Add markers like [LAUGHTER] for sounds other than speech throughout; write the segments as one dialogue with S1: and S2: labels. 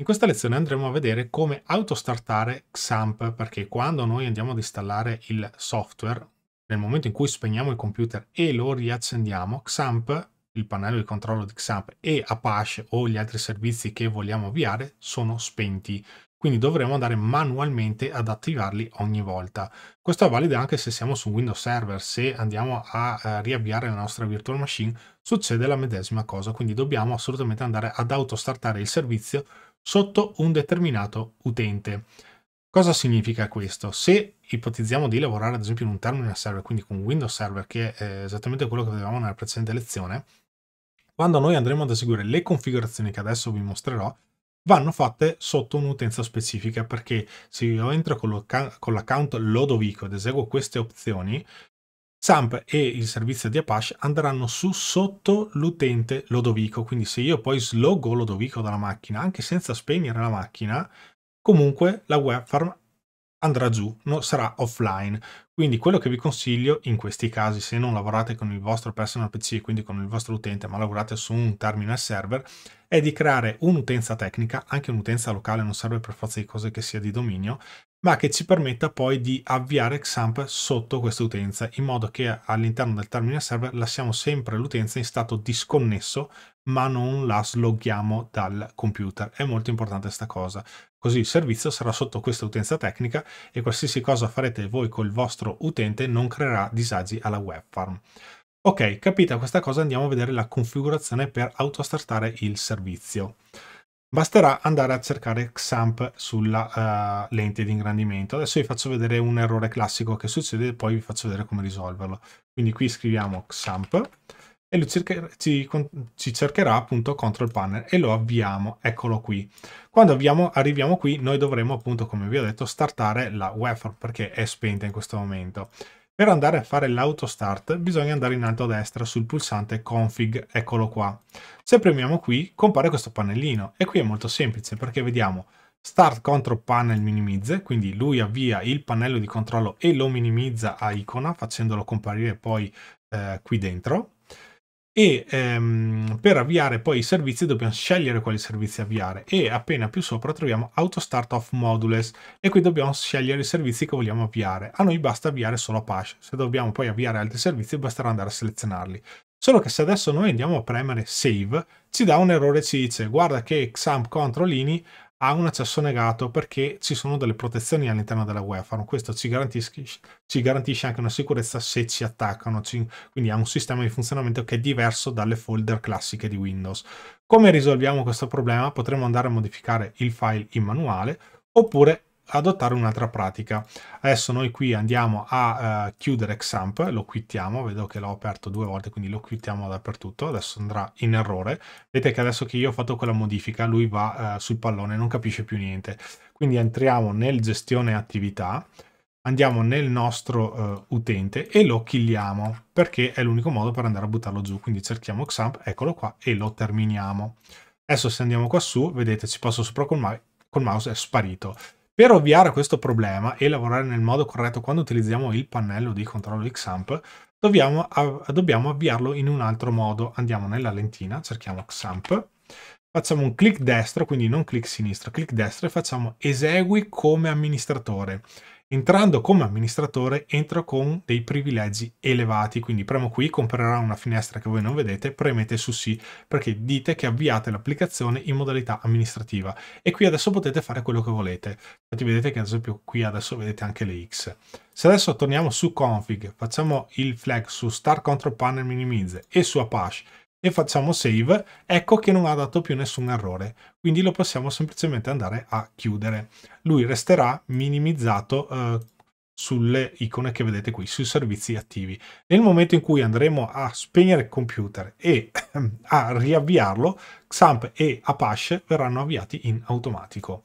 S1: In questa lezione andremo a vedere come autostartare XAMPP perché quando noi andiamo ad installare il software, nel momento in cui spegniamo il computer e lo riaccendiamo, XAMPP, il pannello di controllo di XAMPP e Apache o gli altri servizi che vogliamo avviare sono spenti. Quindi dovremo andare manualmente ad attivarli ogni volta. Questo è valido anche se siamo su Windows Server, se andiamo a eh, riavviare la nostra virtual machine succede la medesima cosa, quindi dobbiamo assolutamente andare ad autostartare il servizio sotto un determinato utente. Cosa significa questo? Se ipotizziamo di lavorare ad esempio in un terminal server, quindi con Windows Server, che è esattamente quello che avevamo nella precedente lezione, quando noi andremo ad eseguire le configurazioni che adesso vi mostrerò, vanno fatte sotto un'utenza specifica perché se io entro con l'account Lodovico ed eseguo queste opzioni, SAMP e il servizio di Apache andranno su sotto l'utente Lodovico, quindi se io poi sloggo Lodovico dalla macchina, anche senza spegnere la macchina, comunque la web farm andrà giù, no, sarà offline. Quindi quello che vi consiglio in questi casi, se non lavorate con il vostro personal PC, quindi con il vostro utente, ma lavorate su un terminal server, è di creare un'utenza tecnica, anche un'utenza locale, non serve per forza di cose che sia di dominio, ma che ci permetta poi di avviare XAMPP sotto questa utenza, in modo che all'interno del terminal server lasciamo sempre l'utenza in stato disconnesso, ma non la sloghiamo dal computer. È molto importante questa cosa. Così il servizio sarà sotto questa utenza tecnica e qualsiasi cosa farete voi col vostro utente non creerà disagi alla web farm. Ok, capita questa cosa andiamo a vedere la configurazione per autostartare il servizio. Basterà andare a cercare XAMPP sulla uh, lente di ingrandimento. Adesso vi faccio vedere un errore classico che succede e poi vi faccio vedere come risolverlo. Quindi qui scriviamo XAMPP e cercher ci, ci, cercherà appunto control panel e lo avviamo, eccolo qui. Quando avviamo, arriviamo qui noi dovremo appunto, come vi ho detto, startare la waveform perché è spenta in questo momento. Per andare a fare l'autostart bisogna andare in alto a destra sul pulsante config, eccolo qua. Se premiamo qui compare questo pannellino e qui è molto semplice perché vediamo start control panel minimize, quindi lui avvia il pannello di controllo e lo minimizza a icona facendolo comparire poi eh, qui dentro e ehm, per avviare poi i servizi dobbiamo scegliere quali servizi avviare e appena più sopra troviamo auto start off modules e qui dobbiamo scegliere i servizi che vogliamo avviare a noi basta avviare solo Apache se dobbiamo poi avviare altri servizi basterà andare a selezionarli solo che se adesso noi andiamo a premere save ci dà un errore ci dice guarda che XAMPP controlini ha un accesso negato perché ci sono delle protezioni all'interno della UEFA. Questo ci garantisce, ci garantisce, anche una sicurezza se ci attaccano, ci, quindi ha un sistema di funzionamento che è diverso dalle folder classiche di Windows. Come risolviamo questo problema? Potremmo andare a modificare il file in manuale oppure adottare un'altra pratica. Adesso noi qui andiamo a uh, chiudere XAMPP, lo quittiamo, vedo che l'ho aperto due volte, quindi lo quittiamo dappertutto, adesso andrà in errore. Vedete che adesso che io ho fatto quella modifica, lui va uh, sul pallone, non capisce più niente. Quindi entriamo nel gestione attività, andiamo nel nostro uh, utente e lo killiamo, perché è l'unico modo per andare a buttarlo giù. Quindi cerchiamo XAMPP, eccolo qua, e lo terminiamo. Adesso se andiamo qua su, vedete, ci passo sopra col, col mouse, è sparito. Per ovviare a questo problema e lavorare nel modo corretto quando utilizziamo il pannello di controllo XAMP, dobbiamo, dobbiamo avviarlo in un altro modo. Andiamo nella lentina, cerchiamo XAMP, facciamo un clic destro, quindi non clic sinistro, clic destro e facciamo esegui come amministratore. Entrando come amministratore entro con dei privilegi elevati, quindi premo qui, comprerà una finestra che voi non vedete, premete su sì perché dite che avviate l'applicazione in modalità amministrativa e qui adesso potete fare quello che volete. Infatti vedete che ad esempio qui adesso vedete anche le X. Se adesso torniamo su config, facciamo il flag su start control panel minimize e su Apache e facciamo save, ecco che non ha dato più nessun errore, quindi lo possiamo semplicemente andare a chiudere. Lui resterà minimizzato eh, sulle icone che vedete qui, sui servizi attivi. Nel momento in cui andremo a spegnere il computer e [CLEARS THROAT] a riavviarlo, XAMPP e Apache verranno avviati in automatico.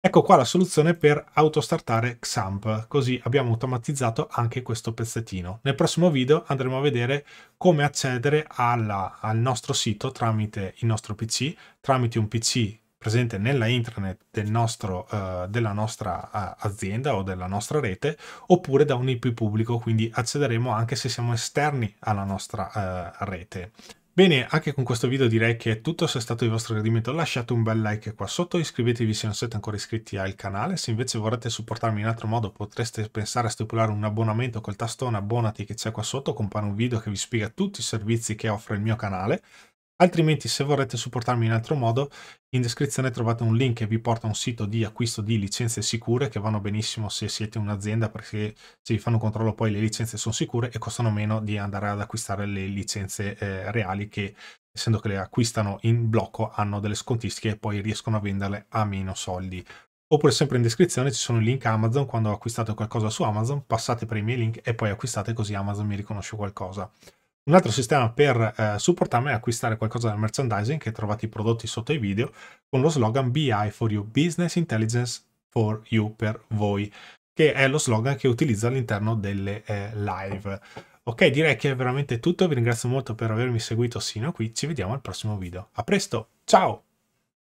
S1: Ecco qua la soluzione per autostartare XAMPP, così abbiamo automatizzato anche questo pezzettino. Nel prossimo video andremo a vedere come accedere alla, al nostro sito tramite il nostro PC, tramite un PC presente nella intranet del nostro, uh, della nostra uh, azienda o della nostra rete, oppure da un IP pubblico, quindi accederemo anche se siamo esterni alla nostra uh, rete. Bene, anche con questo video direi che è tutto, se è stato di vostro gradimento lasciate un bel like qua sotto, iscrivetevi se non siete ancora iscritti al canale, se invece vorrete supportarmi in altro modo potreste pensare a stipulare un abbonamento col tastone abbonati che c'è qua sotto, compare un video che vi spiega tutti i servizi che offre il mio canale, Altrimenti se vorrete supportarmi in altro modo, in descrizione trovate un link che vi porta a un sito di acquisto di licenze sicure che vanno benissimo se siete un'azienda perché se vi fanno controllo poi le licenze sono sicure e costano meno di andare ad acquistare le licenze eh, reali che essendo che le acquistano in blocco hanno delle scontistiche e poi riescono a venderle a meno soldi. Oppure sempre in descrizione ci sono i link Amazon, quando acquistate qualcosa su Amazon passate per i miei link e poi acquistate così Amazon mi riconosce qualcosa. Un altro sistema per eh, supportarmi è acquistare qualcosa del merchandising che trovate i prodotti sotto i video con lo slogan BI for you, Business Intelligence for you, per voi, che è lo slogan che utilizzo all'interno delle eh, live. Ok, direi che è veramente tutto, vi ringrazio molto per avermi seguito sino a qui, ci vediamo al prossimo video. A presto, ciao!